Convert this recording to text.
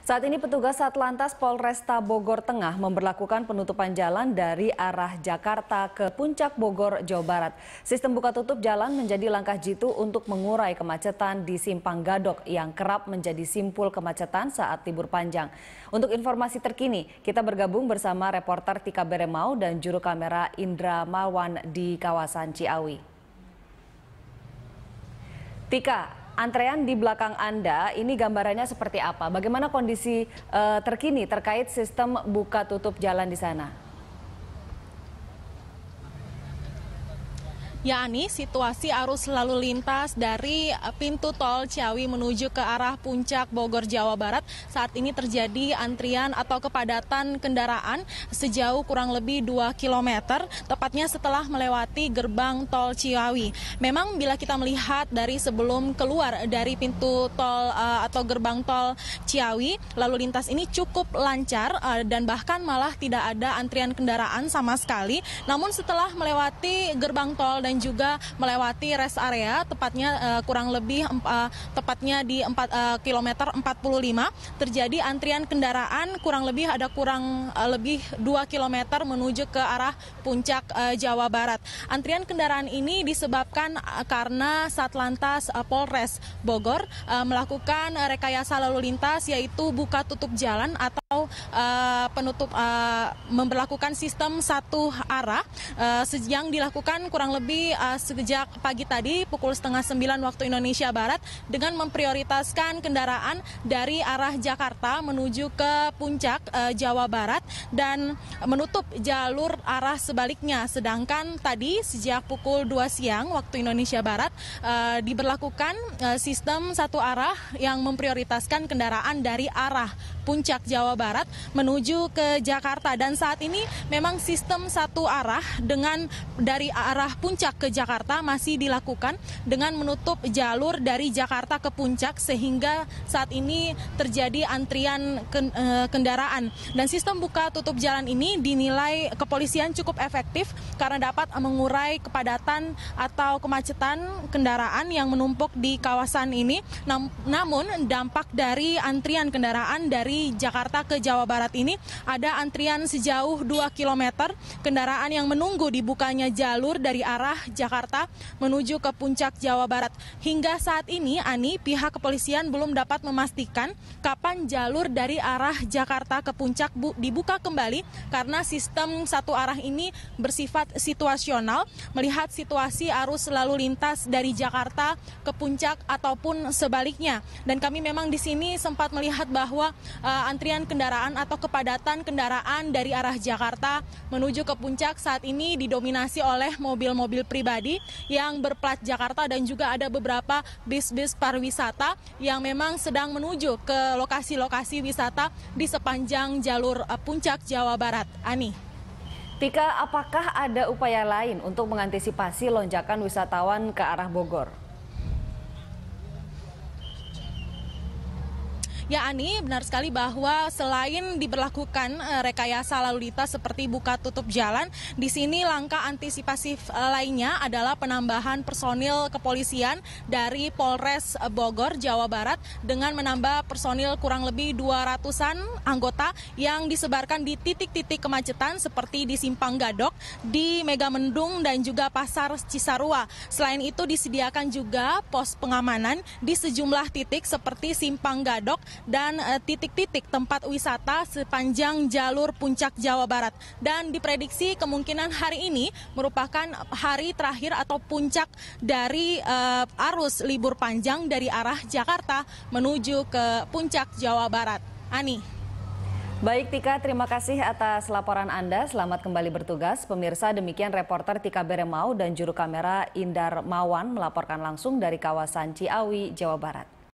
Saat ini petugas Satlantas Polresta Bogor Tengah memperlakukan penutupan jalan dari arah Jakarta ke Puncak Bogor, Jawa Barat. Sistem buka tutup jalan menjadi langkah jitu untuk mengurai kemacetan di Simpang Gadok yang kerap menjadi simpul kemacetan saat libur panjang. Untuk informasi terkini, kita bergabung bersama reporter Tika Beremau dan juru kamera Indra Mawan di kawasan Ciawi. Tika, antrean di belakang Anda ini gambarannya seperti apa? Bagaimana kondisi uh, terkini terkait sistem buka tutup jalan di sana? yakni situasi arus lalu lintas dari eh, pintu tol Ciawi menuju ke arah puncak Bogor Jawa Barat saat ini terjadi antrian atau kepadatan kendaraan sejauh kurang lebih 2 km tepatnya setelah melewati gerbang tol Ciawi. Memang bila kita melihat dari sebelum keluar dari pintu tol eh, atau gerbang tol Ciawi lalu lintas ini cukup lancar eh, dan bahkan malah tidak ada antrian kendaraan sama sekali. Namun setelah melewati gerbang tol dan dan juga melewati rest area tepatnya uh, kurang lebih uh, tepatnya di 4 uh, eh, kilometer 45 terjadi antrian kendaraan kurang lebih ada kurang uh, lebih 2 kilometer menuju ke arah puncak uh, Jawa Barat. Antrian kendaraan ini disebabkan uh, karena Satlantas uh, Polres Bogor uh, melakukan rekayasa lalu lintas yaitu buka tutup jalan atau uh, penutup uh, memperlakukan sistem satu arah uh, yang dilakukan kurang lebih uh, sejak pagi tadi pukul setengah sembilan waktu Indonesia Barat dengan memprioritaskan kendaraan dari arah Jakarta menuju ke puncak uh, Jawa Barat dan menutup jalur arah sebaliknya. Sedangkan tadi sejak pukul dua siang waktu Indonesia Barat uh, diberlakukan uh, sistem satu arah yang memprioritaskan kendaraan dari arah puncak Jawa Barat menuju ke Jakarta dan saat ini memang sistem satu arah dengan dari arah puncak ke Jakarta masih dilakukan dengan menutup jalur dari Jakarta ke puncak sehingga saat ini terjadi antrian eh, kendaraan dan sistem buka tutup jalan ini dinilai kepolisian cukup efektif karena dapat mengurai kepadatan atau kemacetan kendaraan yang menumpuk di kawasan ini namun dampak dari antrian kendaraan dari dari Jakarta ke Jawa Barat ini ada antrian sejauh 2 km kendaraan yang menunggu dibukanya jalur dari arah Jakarta menuju ke puncak Jawa Barat. Hingga saat ini Ani pihak kepolisian belum dapat memastikan kapan jalur dari arah Jakarta ke puncak dibuka kembali karena sistem satu arah ini bersifat situasional melihat situasi arus lalu lintas dari Jakarta ke puncak ataupun sebaliknya. Dan kami memang di sini sempat melihat bahwa uh, antrian kendaraan atau kepadatan kendaraan dari arah Jakarta menuju ke puncak saat ini didominasi oleh mobil-mobil pribadi yang berplat Jakarta dan juga ada beberapa bis-bis pariwisata yang memang sedang menuju ke lokasi-lokasi wisata di sepanjang jalur eh, puncak Jawa Barat. Ani. Tika, apakah ada upaya lain untuk mengantisipasi lonjakan wisatawan ke arah Bogor? Ya Ani, benar sekali bahwa selain diberlakukan eh, rekayasa lalu lintas seperti buka tutup jalan, di sini langkah antisipasi eh, lainnya adalah penambahan personil kepolisian dari Polres Bogor, Jawa Barat dengan menambah personil kurang lebih 200-an anggota yang disebarkan di titik-titik kemacetan seperti di Simpang Gadok, di Megamendung dan juga Pasar Cisarua. Selain itu disediakan juga pos pengamanan di sejumlah titik seperti Simpang Gadok dan eh, titik-titik tempat wisata sepanjang jalur puncak Jawa Barat. Dan diprediksi kemungkinan hari ini merupakan hari terakhir atau puncak dari uh, arus libur panjang dari arah Jakarta menuju ke puncak Jawa Barat. Ani. Baik Tika, terima kasih atas laporan Anda. Selamat kembali bertugas. Pemirsa, demikian reporter Tika Beremau dan juru kamera Indar Mawan melaporkan langsung dari kawasan Ciawi, Jawa Barat.